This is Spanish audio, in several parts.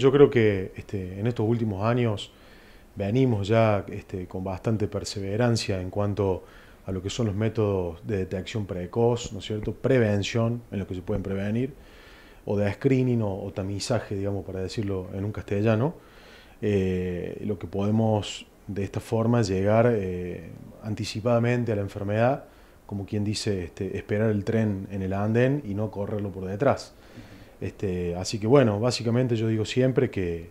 Yo creo que este, en estos últimos años venimos ya este, con bastante perseverancia en cuanto a lo que son los métodos de detección precoz, ¿no es cierto? Prevención, en lo que se pueden prevenir, o de screening o, tamizaje, digamos, para decirlo en un castellano. Eh, lo que podemos de esta forma llegar eh, anticipadamente a la enfermedad, como quien dice, este, esperar el tren en el andén y no correrlo por detrás. Este, así que bueno, básicamente yo digo siempre que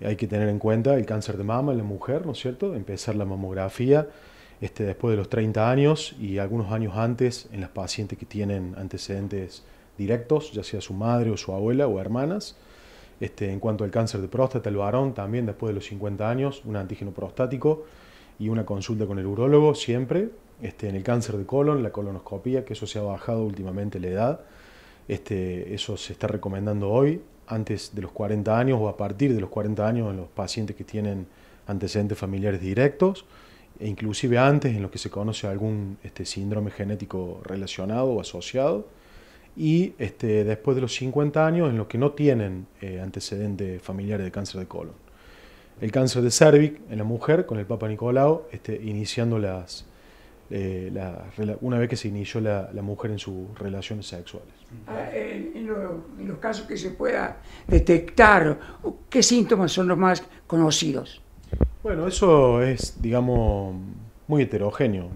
hay que tener en cuenta el cáncer de mama en la mujer, ¿no es cierto? Empezar la mamografía este, después de los 30 años y algunos años antes en las pacientes que tienen antecedentes directos, ya sea su madre o su abuela o hermanas. Este, en cuanto al cáncer de próstata, el varón también después de los 50 años, un antígeno prostático y una consulta con el urólogo siempre. Este, en el cáncer de colon, la colonoscopia que eso se ha bajado últimamente la edad. Este, eso se está recomendando hoy, antes de los 40 años o a partir de los 40 años en los pacientes que tienen antecedentes familiares directos, e inclusive antes en los que se conoce algún este, síndrome genético relacionado o asociado, y este, después de los 50 años en los que no tienen eh, antecedentes familiares de cáncer de colon. El cáncer de cervix en la mujer con el Papa Nicolau, este, iniciando las, eh, una vez que se inició la, mujer en sus relaciones sexuales. Ah, en, los casos que se pueda detectar, ¿qué síntomas son los más conocidos? Bueno, eso es, digamos, muy heterogéneo,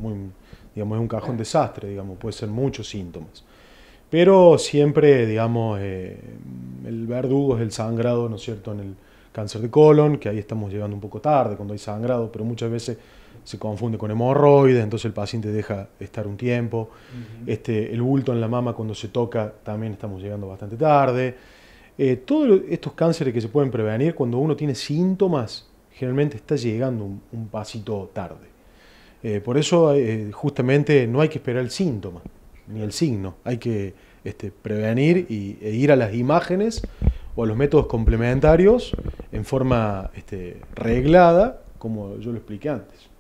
digamos, es un cajón desastre, digamos, puede ser muchos síntomas. Pero siempre, digamos, eh, el verdugo es el sangrado, ¿no es cierto?, en el cáncer de colon, que ahí estamos llegando un poco tarde cuando hay sangrado, pero muchas veces se confunde con hemorroides, entonces el paciente deja estar un tiempo. este, el bulto en la mama cuando se toca también estamos llegando bastante tarde. Eh, todos estos cánceres que se pueden prevenir cuando uno tiene síntomas, generalmente está llegando un, pasito tarde. Eh, por eso eh, justamente no hay que esperar el síntoma ni el signo, hay que este, prevenir y, e ir a las imágenes o a los métodos complementarios en forma este, reglada, como yo lo expliqué antes.